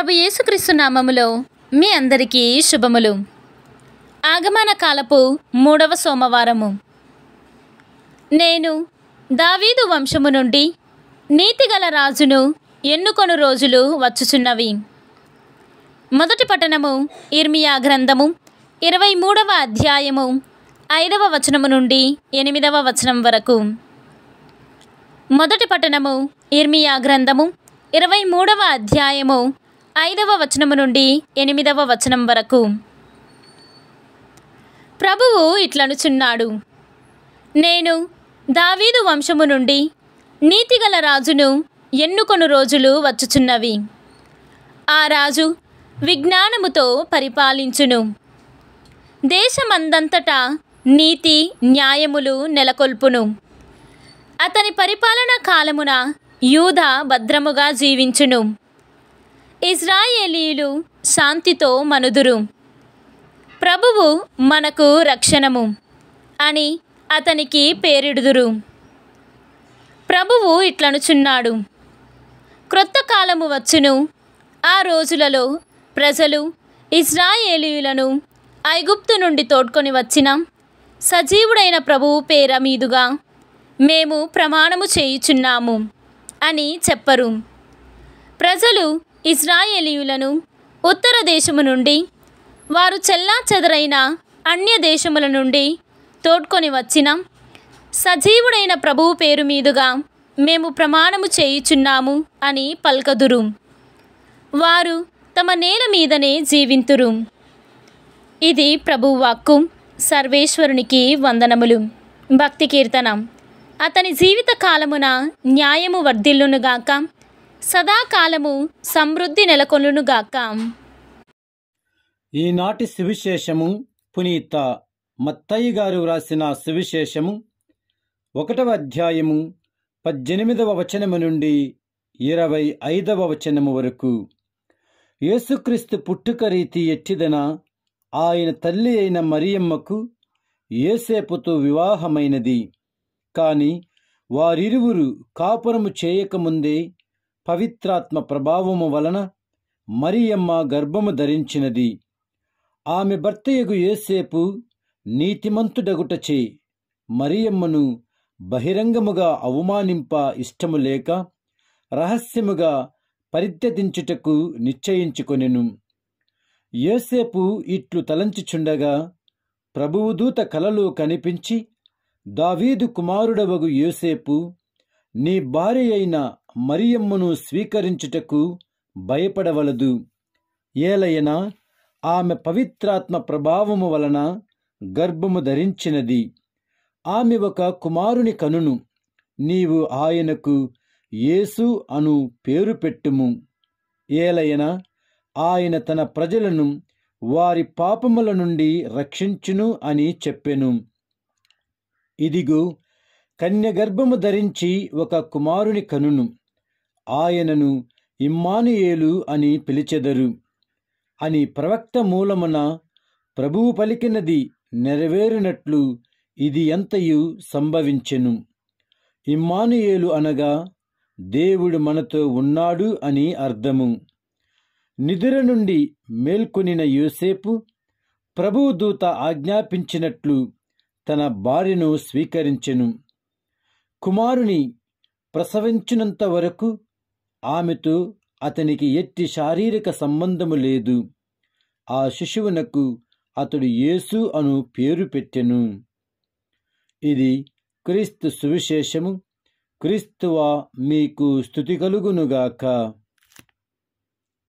ప్రభు యేసుక్రీస్తు నామములో మీ అందరికీ శుభములు ఆగమన కాలపు మూడవ సోమవారము నేను దావీదు వంశము నుండి నీతిగల రాజును ఎన్నుకొను రోజులు వచ్చుచున్నవి మొదటి పట్టణము ఇర్మియా గ్రంథము ఇరవై మూడవ అధ్యాయము ఐదవ వచనము నుండి ఎనిమిదవ వచనం వరకు మొదటి పట్టణము ఇర్మియా గ్రంథము ఇరవై మూడవ అధ్యాయము ఐదవ వచనము నుండి ఎనిమిదవ వచనం వరకు ప్రభువు ఇట్లనుచున్నాడు నేను దావీదు వంశము నుండి నీతిగల రాజును ఎన్నుకొను రోజులు వచ్చుచున్నవి ఆ రాజు విజ్ఞానముతో పరిపాలించును దేశమందంతటా నీతి న్యాయములు నెలకొల్పును అతని పరిపాలనా కాలమున యూధ భద్రముగా జీవించును ఇజ్రాయేలీలు శాంతితో మనుదురు ప్రభువు మనకు రక్షణము అని అతనికి పేరిడుదురు ప్రభువు ఇట్లనుచున్నాడు క్రొత్త కాలము వచ్చును ఆ రోజులలో ప్రజలు ఇజ్రాయేలీయులను ఐగుప్తు నుండి తోడ్కొని వచ్చిన సజీవుడైన ప్రభువు పేర మీదుగా మేము ప్రమాణము చేయుచున్నాము అని చెప్పరు ప్రజలు ఇజ్రాయేలీయులను ఉత్తర దేశము నుండి వారు చెల్లా చెదరైన అన్య దేశముల నుండి తోడ్కొని వచ్చిన సజీవుడైన ప్రభువు పేరు మీదుగా మేము ప్రమాణము చేయుచున్నాము అని పల్కదురు వారు తమ నేల మీదనే జీవింతురు ఇది ప్రభు వాక్కు సర్వేశ్వరునికి వందనములు భక్తి కీర్తనం అతని జీవిత కాలమున న్యాయము వర్ధిల్లునుగాక సదాకాలము సమృద్ధి నెలకొనుగాక ఈనాటి సువిశేషము పునీత మత్తయ్య గారు వ్రాసిన సువిశేషము ఒకటవ అధ్యాయము పద్దెనిమిదవ వచనము నుండి ఇరవై ఐదవ వచనము వరకు యేసుక్రీస్తు పుట్టుక రీతి ఎట్టిదన ఆయన తల్లి అయిన మరియమ్మకు ఏసేపుతో వివాహమైనది కాని వారిరువురు కాపురము చేయకముందే పవిత్రాత్మ ప్రభావము వలన మరియమ్మ గర్భము ధరించినది ఆమె భర్తయగు ఏసేపు చేయి మరియమ్మను బహిరంగముగా అవమానింప ఇష్టము లేక రహస్యముగా పరిత్యదించుటకు నిశ్చయించుకొనెను యోసేపు ఇట్లు తలంచుచుండగా ప్రభువుదూత కలలు కనిపించి దావీదు కుమారుడవగు యోసేపు నీ భార్య అయిన మరియమ్మను స్వీకరించుటకు భయపడవలదు ఏలయన ఆమె పవిత్రాత్మ ప్రభావము వలన గర్భము ధరించినది ఆమె ఒక కుమారుని కనును నీవు ఆయనకు యేసు అను పేరు పెట్టుము ఏలయన ఆయన తన ప్రజలను వారి పాపముల నుండి రక్షించును అని చెప్పెను ఇదిగో కన్యగర్భము ధరించి ఒక కుమారుని కనును ఆయనను ఇమ్మానుయేలు అని పిలిచెదరు అని ప్రవక్త మూలమున ప్రభువు పలికినది నెరవేరినట్లు ఇది ఎంతయు సంభవించెను ఇమ్మానుయేలు అనగా దేవుడు మనతో ఉన్నాడు అని అర్థము నిదుర నుండి మేల్కొనిన యోసేపు ప్రభువు దూత ఆజ్ఞాపించినట్లు తన భార్యను స్వీకరించెను కుమారుని ప్రసవించినంత వరకు ఆమెతో అతనికి ఎట్టి శారీరక సంబంధము లేదు ఆ శిశువునకు అతడు యేసు అను పేరు పెట్టెను ఇది క్రీస్తు సువిశేషము క్రీస్తువా మీకు స్థుతి కలుగునుగాక